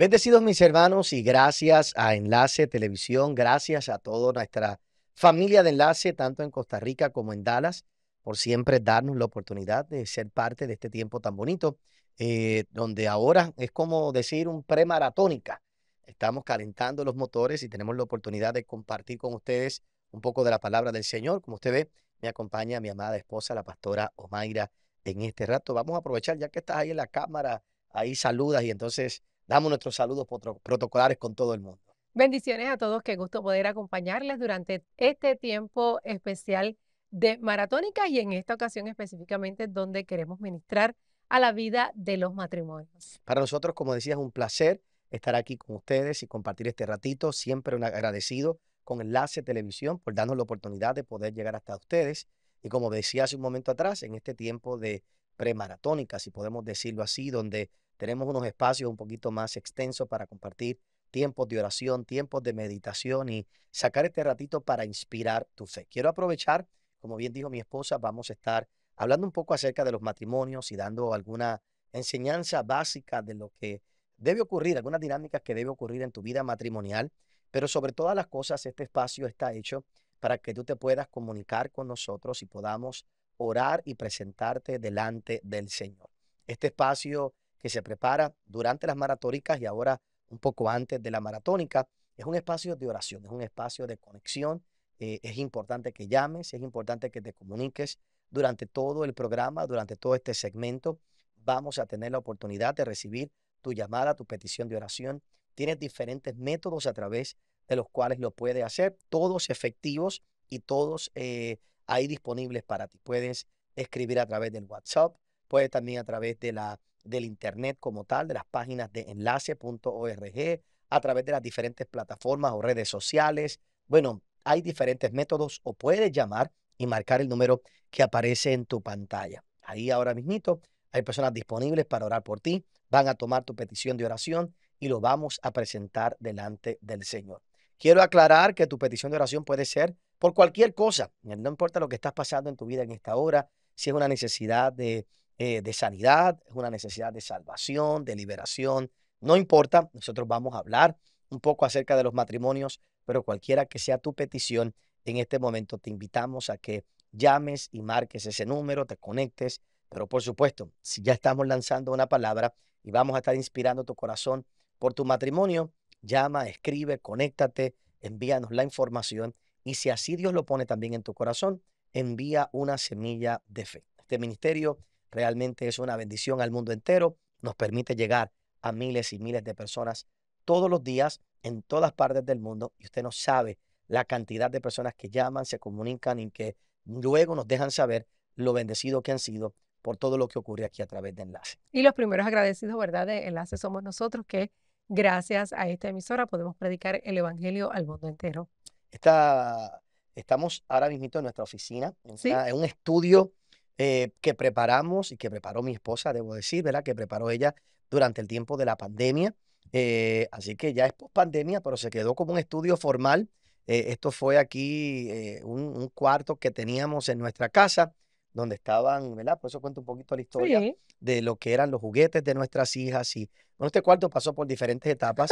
Bendecidos mis hermanos y gracias a Enlace Televisión, gracias a toda nuestra familia de Enlace, tanto en Costa Rica como en Dallas, por siempre darnos la oportunidad de ser parte de este tiempo tan bonito, eh, donde ahora es como decir un premaratónica. Estamos calentando los motores y tenemos la oportunidad de compartir con ustedes un poco de la palabra del Señor. Como usted ve, me acompaña mi amada esposa, la pastora Omaira, en este rato. Vamos a aprovechar, ya que estás ahí en la cámara, ahí saludas y entonces damos nuestros saludos protocolares con todo el mundo. Bendiciones a todos, qué gusto poder acompañarles durante este tiempo especial de Maratónica y en esta ocasión específicamente donde queremos ministrar a la vida de los matrimonios. Para nosotros, como decía, es un placer estar aquí con ustedes y compartir este ratito, siempre un agradecido con Enlace Televisión por darnos la oportunidad de poder llegar hasta ustedes. Y como decía hace un momento atrás, en este tiempo de premaratónica, si podemos decirlo así, donde tenemos unos espacios un poquito más extensos para compartir tiempos de oración, tiempos de meditación y sacar este ratito para inspirar tu fe. Quiero aprovechar, como bien dijo mi esposa, vamos a estar hablando un poco acerca de los matrimonios y dando alguna enseñanza básica de lo que debe ocurrir, algunas dinámicas que debe ocurrir en tu vida matrimonial, pero sobre todas las cosas este espacio está hecho para que tú te puedas comunicar con nosotros y podamos orar y presentarte delante del Señor. Este espacio que se prepara durante las maratónicas y ahora un poco antes de la maratónica. Es un espacio de oración, es un espacio de conexión. Eh, es importante que llames, es importante que te comuniques. Durante todo el programa, durante todo este segmento, vamos a tener la oportunidad de recibir tu llamada, tu petición de oración. Tienes diferentes métodos a través de los cuales lo puedes hacer, todos efectivos y todos eh, ahí disponibles para ti. Puedes escribir a través del WhatsApp, puedes también a través de la del Internet como tal, de las páginas de enlace.org, a través de las diferentes plataformas o redes sociales. Bueno, hay diferentes métodos o puedes llamar y marcar el número que aparece en tu pantalla. Ahí ahora mismito hay personas disponibles para orar por ti, van a tomar tu petición de oración y lo vamos a presentar delante del Señor. Quiero aclarar que tu petición de oración puede ser por cualquier cosa, no importa lo que estás pasando en tu vida en esta hora, si es una necesidad de eh, de sanidad, es una necesidad de salvación, de liberación. No importa, nosotros vamos a hablar un poco acerca de los matrimonios, pero cualquiera que sea tu petición, en este momento te invitamos a que llames y marques ese número, te conectes, pero por supuesto, si ya estamos lanzando una palabra y vamos a estar inspirando tu corazón por tu matrimonio, llama, escribe, conéctate, envíanos la información y si así Dios lo pone también en tu corazón, envía una semilla de fe. Este ministerio Realmente es una bendición al mundo entero. Nos permite llegar a miles y miles de personas todos los días en todas partes del mundo. Y usted no sabe la cantidad de personas que llaman, se comunican y que luego nos dejan saber lo bendecido que han sido por todo lo que ocurre aquí a través de Enlace. Y los primeros agradecidos, ¿verdad? De Enlace somos nosotros que gracias a esta emisora podemos predicar el Evangelio al mundo entero. Está, estamos ahora mismo en nuestra oficina, ¿Sí? en un estudio eh, que preparamos y que preparó mi esposa, debo decir, ¿verdad? Que preparó ella durante el tiempo de la pandemia. Eh, así que ya es post pandemia, pero se quedó como un estudio formal. Eh, esto fue aquí un, cuarto que teníamos en nuestra casa, donde estaban, ¿verdad? Por eso cuento un poquito la historia de lo que eran los juguetes de nuestras hijas. Y este cuarto pasó por diferentes etapas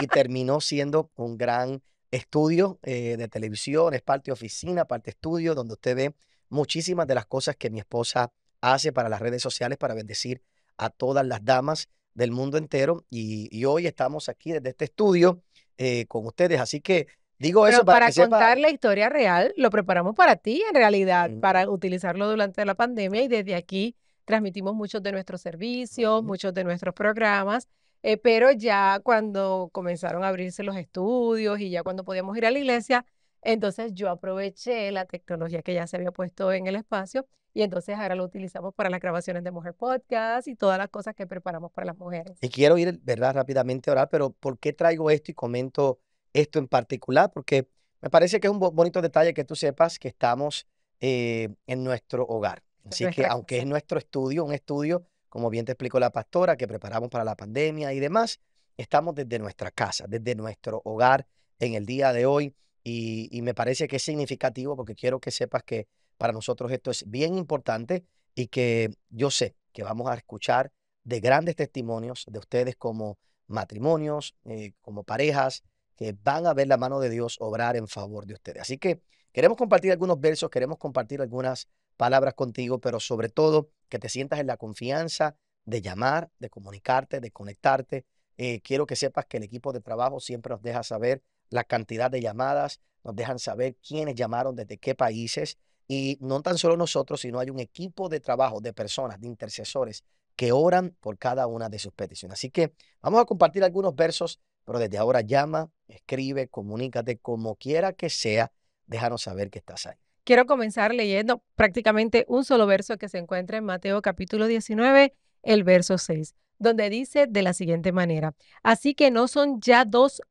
y terminó siendo un gran estudio de televisión, es parte oficina, parte estudio, donde usted ve muchísimas de las cosas que mi esposa hace para las redes sociales para bendecir a todas las damas del mundo entero. Y, hoy estamos aquí desde este estudio eh, con ustedes. Así que digo eso para, para contar la historia real. Lo preparamos para ti, en realidad, mm. para utilizarlo durante la pandemia y desde aquí transmitimos muchos de nuestros servicios, muchos de nuestros programas. Eh, pero ya cuando comenzaron a abrirse los estudios y ya cuando podíamos ir a la iglesia, entonces yo aproveché la tecnología que ya se había puesto en el espacio y entonces ahora lo utilizamos para las grabaciones de Mujer Podcast y todas las cosas que preparamos para las mujeres. Y quiero ir, ¿verdad? Rápidamente ahora pero ¿por qué traigo esto y comento esto en particular? Porque me parece que es un bonito detalle que tú sepas que estamos eh, en nuestro hogar. Así que aunque es nuestro estudio, un estudio, como bien te explicó la pastora, que preparamos para la pandemia y demás, estamos desde nuestra casa, desde nuestro hogar en el día de hoy y, me parece que es significativo porque quiero que sepas que para nosotros esto es bien importante y que yo sé que vamos a escuchar de grandes testimonios de ustedes como matrimonios, eh, como parejas, que van a ver la mano de Dios obrar en favor de ustedes. Así que queremos compartir algunos versos, queremos compartir algunas palabras contigo, pero sobre todo que te sientas en la confianza de llamar, de comunicarte, de conectarte. Eh, quiero que sepas que el equipo de trabajo siempre nos deja saber la cantidad de llamadas, nos dejan saber quiénes llamaron, desde qué países. Y no tan solo nosotros, sino hay un equipo de trabajo de personas, de intercesores que oran por cada una de sus peticiones. Así que vamos a compartir algunos versos, pero desde ahora llama, escribe, comunícate como quiera que sea, déjanos saber que estás ahí. Quiero comenzar leyendo prácticamente un solo verso que se encuentra en Mateo capítulo 19, el verso 6, donde dice de la siguiente manera, así que no son ya dos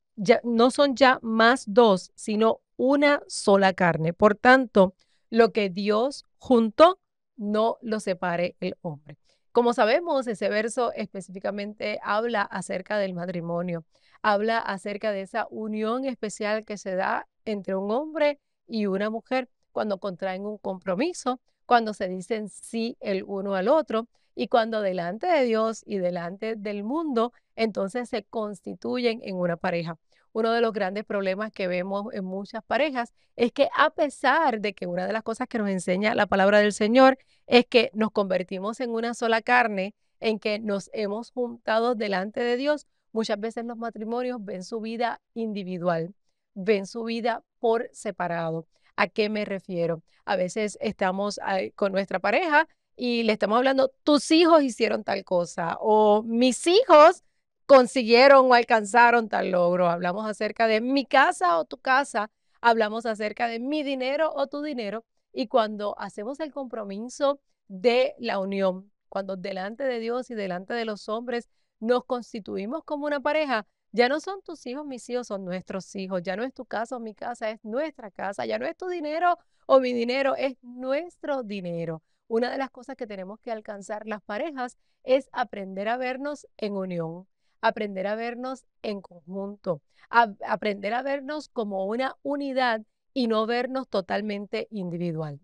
no son ya más dos, sino una sola carne. Por tanto, lo que Dios juntó, no lo separe el hombre. Como sabemos, ese verso específicamente habla acerca del matrimonio, habla acerca de esa unión especial que se da entre un hombre y una mujer cuando contraen un compromiso, cuando se dicen sí el uno al otro, y cuando delante de Dios y delante del mundo, entonces se constituyen en una pareja. Uno de los grandes problemas que vemos en muchas parejas es que a pesar de que una de las cosas que nos enseña la palabra del Señor es que nos convertimos en una sola carne, en que nos hemos juntado delante de Dios, muchas veces los matrimonios ven su vida individual, ven su vida por separado. ¿A qué me refiero? A veces estamos eh, con nuestra pareja y le estamos hablando, tus hijos hicieron tal cosa o mis hijos consiguieron o alcanzaron tal logro. Hablamos acerca de mi casa o tu casa, hablamos acerca de mi dinero o tu dinero. Y cuando hacemos el compromiso de la unión, cuando delante de Dios y delante de los hombres nos constituimos como una pareja, ya no son tus hijos, mis hijos, son nuestros hijos. Ya no es tu casa o mi casa, es nuestra casa. Ya no es tu dinero o mi dinero, es nuestro dinero una de las cosas que tenemos que alcanzar las parejas es aprender a vernos en unión, aprender a vernos en conjunto, aprender a vernos como una unidad y no vernos totalmente individual.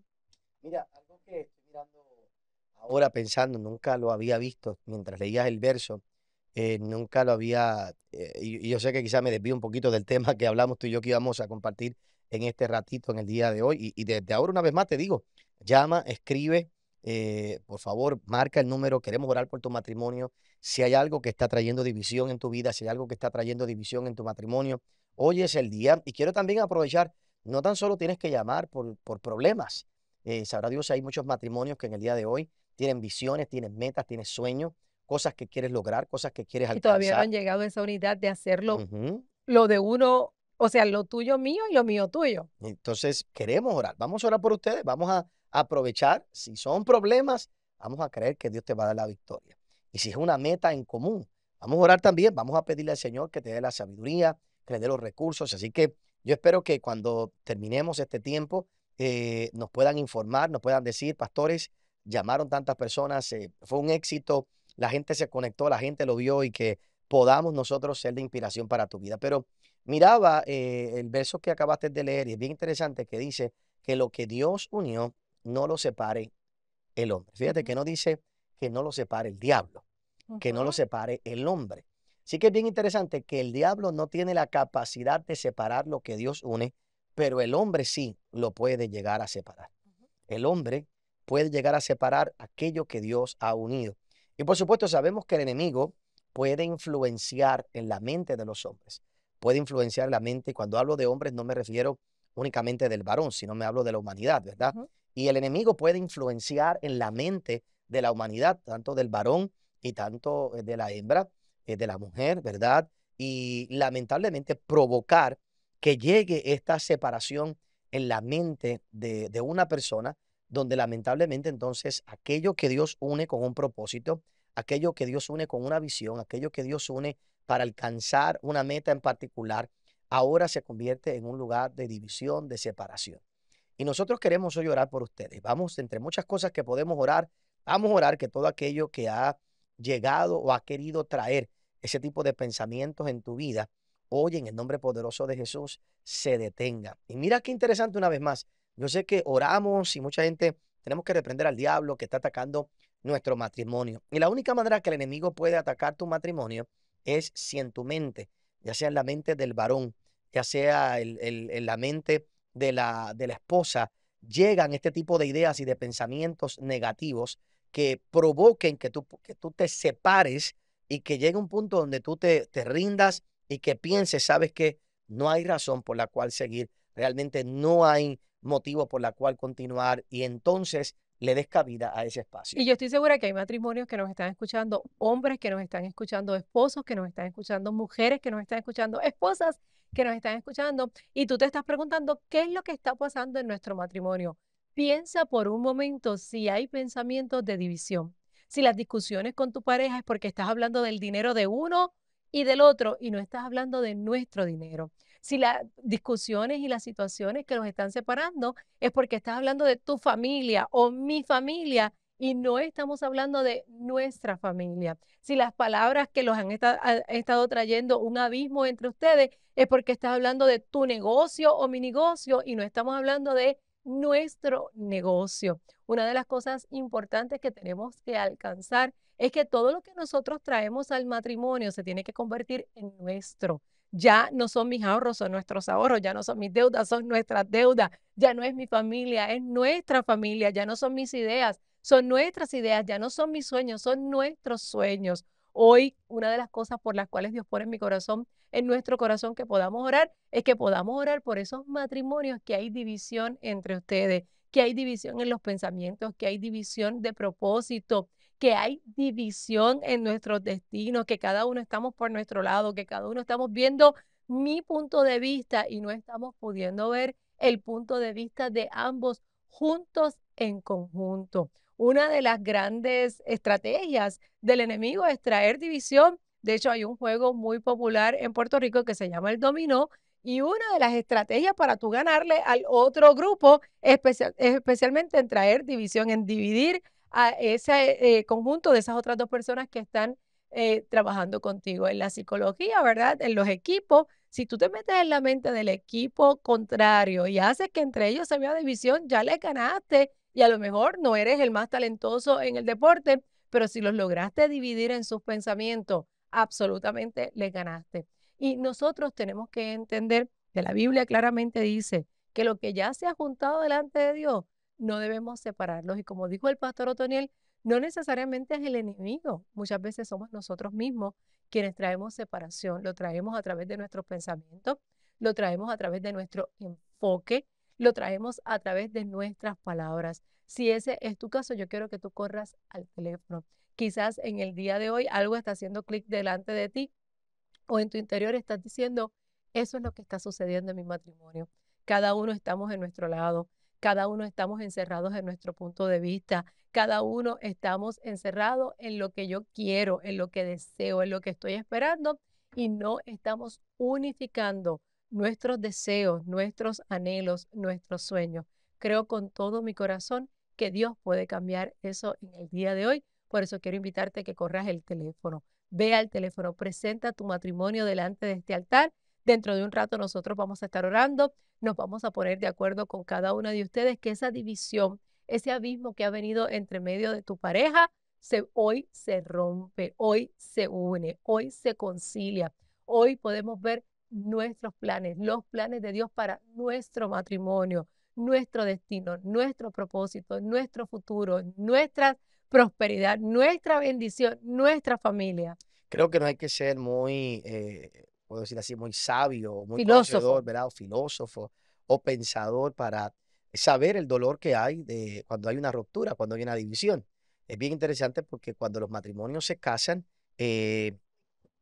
Mira, algo que estoy mirando ahora pensando, nunca lo había visto mientras leías el verso, eh, nunca lo había, eh, y, yo sé que quizá me desvío un poquito del tema que hablamos tú y yo que íbamos a compartir en este ratito, en el día de hoy, y desde ahora una vez más te digo, llama, escribe, eh, por favor, marca el número, queremos orar por tu matrimonio. Si hay algo que está trayendo división en tu vida, si hay algo que está trayendo división en tu matrimonio, hoy es el día. Y quiero también aprovechar, no tan solo tienes que llamar por, problemas. Eh, sabrá Dios, hay muchos matrimonios que en el día de hoy tienen visiones, tienen metas, tienen sueños, cosas que quieres lograr, cosas que quieres alcanzar. Y todavía no han llegado a esa unidad de hacerlo lo de uno o sea, lo tuyo mío y lo mío tuyo. Entonces, queremos orar. Vamos a orar por ustedes, vamos a aprovechar. Si son problemas, vamos a creer que Dios te va a dar la victoria. Y si es una meta en común, vamos a orar también, vamos a pedirle al Señor que te dé la sabiduría, que le dé los recursos. Así que yo espero que cuando terminemos este tiempo, eh, nos puedan informar, nos puedan decir, pastores, llamaron tantas personas, eh, fue un éxito, la gente se conectó, la gente lo vio y que podamos nosotros ser de inspiración para tu vida. Pero Miraba eh, el verso que acabaste de leer y es bien interesante que dice que lo que Dios unió no lo separe el hombre. Fíjate que no dice que no lo separe el diablo, que no lo separe el hombre. Sí que es bien interesante que el diablo no tiene la capacidad de separar lo que Dios une, pero el hombre sí lo puede llegar a separar. El hombre puede llegar a separar aquello que Dios ha unido. Y por supuesto sabemos que el enemigo puede influenciar en la mente de los hombres puede influenciar la mente. Cuando hablo de hombres no me refiero únicamente del varón, sino me hablo de la humanidad, ¿verdad? Y el enemigo puede influenciar en la mente de la humanidad, tanto del varón y tanto eh, de la hembra, eh, de la mujer, ¿verdad? Y lamentablemente provocar que llegue esta separación en la mente de, de una persona, donde lamentablemente entonces aquello que Dios une con un propósito, aquello que Dios une con una visión, aquello que Dios une para alcanzar una meta en particular, ahora se convierte en un lugar de división, de separación. Y nosotros queremos hoy orar por ustedes. Vamos, entre muchas cosas que podemos orar, vamos a orar que todo aquello que ha llegado o ha querido traer ese tipo de pensamientos en tu vida, hoy en el nombre poderoso de Jesús, se detenga. Y mira qué interesante una vez más. Yo sé que oramos y mucha gente tenemos que reprender al diablo que está atacando nuestro matrimonio. Y la única manera que el enemigo puede atacar tu matrimonio es si en tu mente, ya sea en la mente del varón, ya sea en la mente de la, de la esposa, llegan este tipo de ideas y de pensamientos negativos que provoquen que tú, que tú te separes y que llegue un punto donde tú te, te rindas y que pienses, sabes que no hay razón por la cual seguir, realmente no hay motivo por la cual continuar y entonces le des cabida a ese espacio. Y yo estoy segura que hay matrimonios que nos están escuchando, hombres que nos están escuchando, esposos que nos están escuchando, mujeres que nos están escuchando, esposas que nos están escuchando, y tú te estás preguntando qué es lo que está pasando en nuestro matrimonio. Piensa por un momento si hay pensamientos de división, si las discusiones con tu pareja es porque estás hablando del dinero de uno y del otro y no estás hablando de nuestro dinero si las discusiones y las situaciones que los están separando es porque estás hablando de tu familia o mi familia y no estamos hablando de nuestra familia. Si las palabras que los han, estado, trayendo un abismo entre ustedes es porque estás hablando de tu negocio o mi negocio y no estamos hablando de nuestro negocio. Una de las cosas importantes que tenemos que alcanzar es que todo lo que nosotros traemos al matrimonio se tiene que convertir en nuestro ya no son mis ahorros, son nuestros ahorros, ya no son mis deudas, son nuestras deudas, ya no es mi familia, es nuestra familia, ya no son mis ideas, son nuestras ideas, ya no son mis sueños, son nuestros sueños. Hoy, una de las cosas por las cuales Dios pone en mi corazón, en nuestro corazón, que podamos orar, es que podamos orar por esos matrimonios que hay división entre ustedes, que hay división en los pensamientos, que hay división de propósito, que hay división en nuestros destinos, que cada uno estamos por nuestro lado, que cada uno estamos viendo mi punto de vista y no estamos pudiendo ver el punto de vista de ambos juntos en conjunto. Una de las grandes estrategias del enemigo es traer división. De hecho, hay un juego muy popular en Puerto Rico que se llama el dominó y una de las estrategias para tú ganarle al otro grupo, es especialmente en traer división, en dividir a ese eh, conjunto de esas otras dos personas que están eh, trabajando contigo en la psicología, ¿verdad? En los equipos. Si tú te metes en la mente del equipo contrario y haces que entre ellos se vea división, ya le ganaste y a lo mejor no eres el más talentoso en el deporte, pero si los lograste dividir en sus pensamientos, absolutamente le ganaste. Y nosotros tenemos que entender que la Biblia claramente dice que lo que ya se ha juntado delante de Dios, no debemos separarlos. Y como dijo el pastor Otoniel, no necesariamente es el enemigo, muchas veces somos nosotros mismos quienes traemos separación, lo traemos a través de nuestros pensamientos, lo traemos a través de nuestro enfoque, lo traemos a través de nuestras palabras. Si ese es tu caso, yo quiero que tú corras al teléfono. Quizás en el día de hoy algo está haciendo clic delante de ti o en tu interior estás diciendo, eso es lo que está sucediendo en mi matrimonio. Cada uno estamos en nuestro lado, cada uno estamos encerrados en nuestro punto de vista, cada uno estamos encerrados en lo que yo quiero, en lo que deseo, en lo que estoy esperando y no estamos unificando nuestros deseos, nuestros anhelos, nuestros sueños. Creo con todo mi corazón que Dios puede cambiar eso en el día de hoy. Por eso quiero invitarte a que corras el teléfono. Ve al teléfono, presenta tu matrimonio delante de este altar Dentro de un rato nosotros vamos a estar orando, nos vamos a poner de acuerdo con cada una de ustedes que esa división, ese abismo que ha venido entre medio de tu pareja, se, hoy se rompe, hoy se une, hoy se concilia. Hoy podemos ver nuestros planes, los planes de Dios para nuestro matrimonio, nuestro destino, nuestro propósito, nuestro futuro, nuestra prosperidad, nuestra bendición, nuestra familia. Creo que no hay que ser muy, eh, puedo decir así, muy sabio, muy filósofo. ¿verdad? O filósofo o pensador para saber el dolor que hay de cuando hay una ruptura, cuando hay una división. Es bien interesante porque cuando los matrimonios se casan, eh,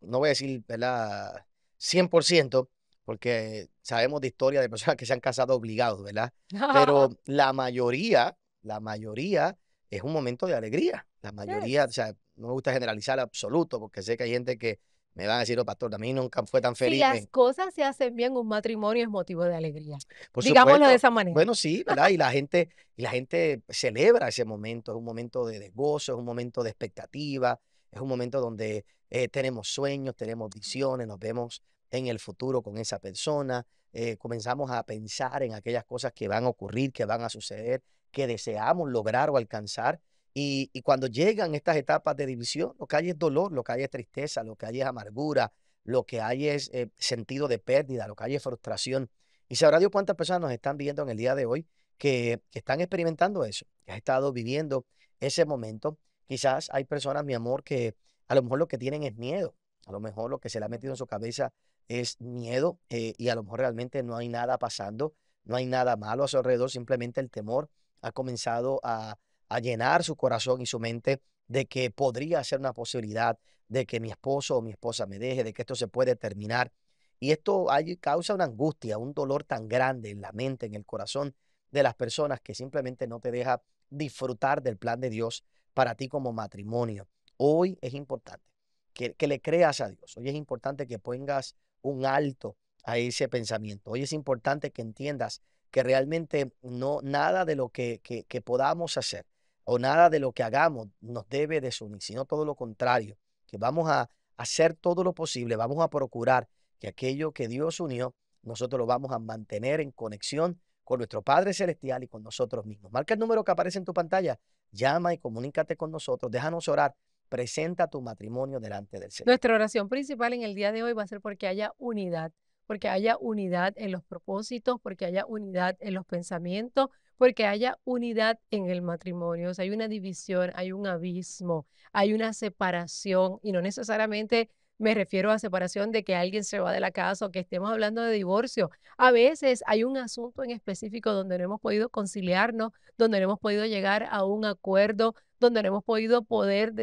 no voy a decir, ¿verdad? 100%, porque sabemos de historia de personas que se han casado obligados, ¿verdad? Pero la mayoría, la mayoría es un momento de alegría. La mayoría, o sea, no me gusta generalizar absoluto, porque sé que hay gente que me van a decir, oh, pastor, a mí nunca fue tan feliz. Y las eh". cosas se hacen bien, un matrimonio es motivo de alegría. Digámoslo de esa manera. Bueno, sí, ¿verdad? y la gente, la gente celebra ese momento, es un momento de gozo, es un momento de expectativa, es un momento donde eh, tenemos sueños, tenemos visiones, nos vemos en el futuro con esa persona, eh, comenzamos a pensar en aquellas cosas que van a ocurrir, que van a suceder, que deseamos lograr o alcanzar. Y, cuando llegan estas etapas de división, lo que hay es dolor, lo que hay es tristeza, lo que hay es amargura, lo que hay es eh, sentido de pérdida, lo que hay es frustración. Y sabrá Dios cuántas personas nos están viendo en el día de hoy que, están experimentando eso, que han estado viviendo ese momento. Quizás hay personas, mi amor, que a lo mejor lo que tienen es miedo, a lo mejor lo que se le ha metido en su cabeza es miedo eh, y a lo mejor realmente no hay nada pasando, no hay nada malo a su alrededor, simplemente el temor ha comenzado a, a llenar su corazón y su mente de que podría ser una posibilidad de que mi esposo o mi esposa me deje, de que esto se puede terminar. Y esto causa una angustia, un dolor tan grande en la mente, en el corazón de las personas que simplemente no te deja disfrutar del plan de Dios para ti como matrimonio. Hoy es importante que, le creas a Dios. Hoy es importante que pongas un alto a ese pensamiento. Hoy es importante que entiendas que realmente no nada de lo que podamos hacer o nada de lo que hagamos nos debe desunir, sino todo lo contrario, que vamos a hacer todo lo posible, vamos a procurar que aquello que Dios unió, nosotros lo vamos a mantener en conexión con nuestro Padre Celestial y con nosotros mismos. Marca el número que aparece en tu pantalla, llama y comunícate con nosotros, déjanos orar, presenta tu matrimonio delante del Señor. Nuestra oración principal en el día de hoy va a ser porque haya unidad, porque haya unidad en los propósitos, porque haya unidad en los pensamientos, porque haya unidad en el matrimonio, o sea, hay una división, hay un abismo, hay una separación y no necesariamente me refiero a separación de que alguien se va de la casa o que estemos hablando de divorcio. A veces hay un asunto en específico donde no hemos podido conciliarnos, donde no hemos podido llegar a un acuerdo, donde no hemos podido poder,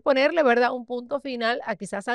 ponerle, ¿verdad?, un punto final a quizás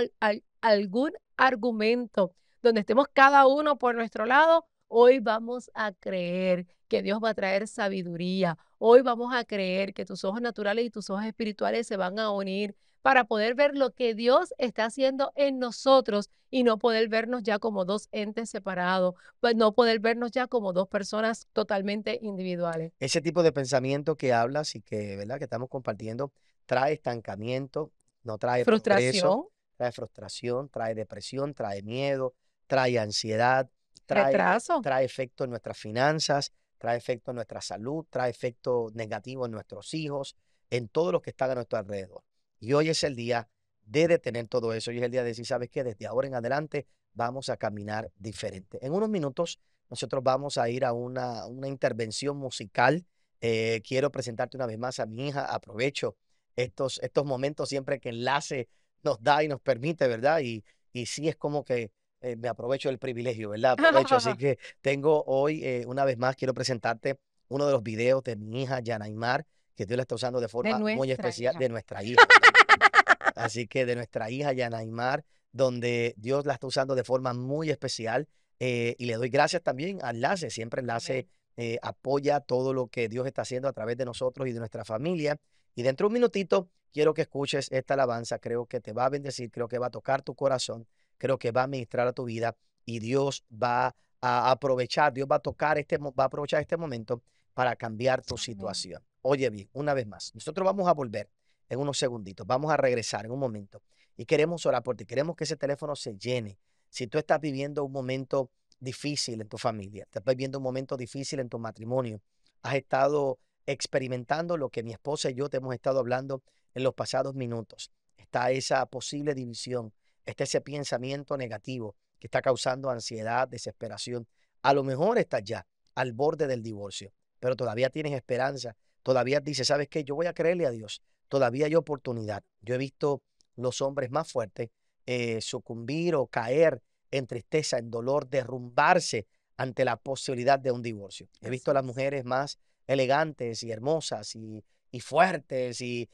algún argumento, donde estemos cada uno por nuestro lado Hoy vamos a creer que Dios va a traer sabiduría. Hoy vamos a creer que tus ojos naturales y tus ojos espirituales se van a unir para poder ver lo que Dios está haciendo en nosotros y no poder vernos ya como dos entes separados, pues, no poder vernos ya como dos personas totalmente individuales. Ese tipo de pensamiento que hablas y que, ¿verdad? que estamos compartiendo trae estancamiento, no trae frustración, trae frustración, trae depresión, trae miedo, trae ansiedad, trae, trae efecto en nuestras finanzas, trae efecto en nuestra salud, trae efecto negativo en nuestros hijos, en todos los que están a nuestro alrededor. Y hoy es el día de detener todo eso. Hoy es el día de decir, ¿sabes qué? Desde ahora en adelante vamos a caminar diferente. En unos minutos nosotros vamos a ir a una, una intervención musical. Eh, quiero presentarte una vez más a mi hija. Aprovecho estos, estos momentos siempre que enlace nos da y nos permite, ¿verdad? Y, y sí es como que eh, me aprovecho del privilegio, ¿verdad? Aprovecho. Así que tengo hoy, eh, una vez más, quiero presentarte uno de los videos de mi hija Yanaimar, que Dios la está usando de forma muy especial, de nuestra hija. Así que de nuestra hija Yanaimar, donde Dios la está usando de forma muy especial. Eh, y le doy gracias también a Enlace, siempre Enlace apoya todo lo que Dios está haciendo a través de nosotros y de nuestra familia. Y dentro de un minutito quiero que escuches esta alabanza, creo que te va a bendecir, creo que va a tocar tu corazón creo que va a administrar a tu vida y Dios va a aprovechar, Dios va a tocar este, va a aprovechar este momento para cambiar tu situación. Oye bien, una vez más, nosotros vamos a volver en unos segunditos, vamos a regresar en un momento y queremos orar por ti, queremos que ese teléfono se llene. Si tú estás viviendo un momento difícil en tu familia, estás viviendo un momento difícil en tu matrimonio, has estado experimentando lo que mi esposa y yo te hemos estado hablando en los pasados minutos, está esa posible división, está ese pensamiento negativo que está causando ansiedad, desesperación. A lo mejor estás ya al borde del divorcio, pero todavía tienes esperanza, todavía dices, ¿sabes qué? Yo voy a creerle a Dios, todavía hay oportunidad. Yo he visto los hombres más fuertes eh, sucumbir o caer en tristeza, en dolor, derrumbarse ante la posibilidad de un divorcio. He visto a las mujeres más elegantes y hermosas y y fuertes y,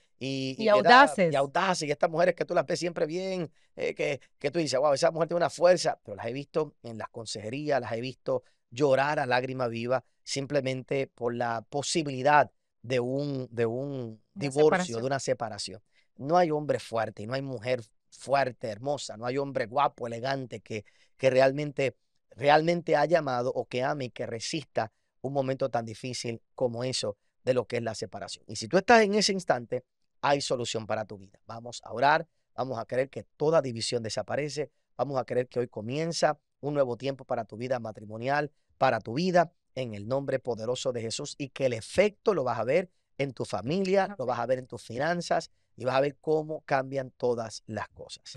audaces. y estas mujeres que tú las ves siempre bien, eh, que, tú dices, wow, esa mujer tiene una fuerza, pero las he visto en las consejerías, las he visto llorar a lágrima viva simplemente por la posibilidad de un, de un divorcio, de una separación. No hay hombre fuerte y no hay mujer fuerte, hermosa, no hay hombre guapo, elegante, que, que realmente, realmente ha llamado o que ame y que resista un momento tan difícil como eso de lo que es la separación. Y si tú estás en ese instante, hay solución para tu vida. Vamos a orar, vamos a creer que toda división desaparece, vamos a creer que hoy comienza un nuevo tiempo para tu vida matrimonial, para tu vida, en el nombre poderoso de Jesús y que el efecto lo vas a ver en tu familia, lo vas a ver en tus finanzas y vas a ver cómo cambian todas las cosas.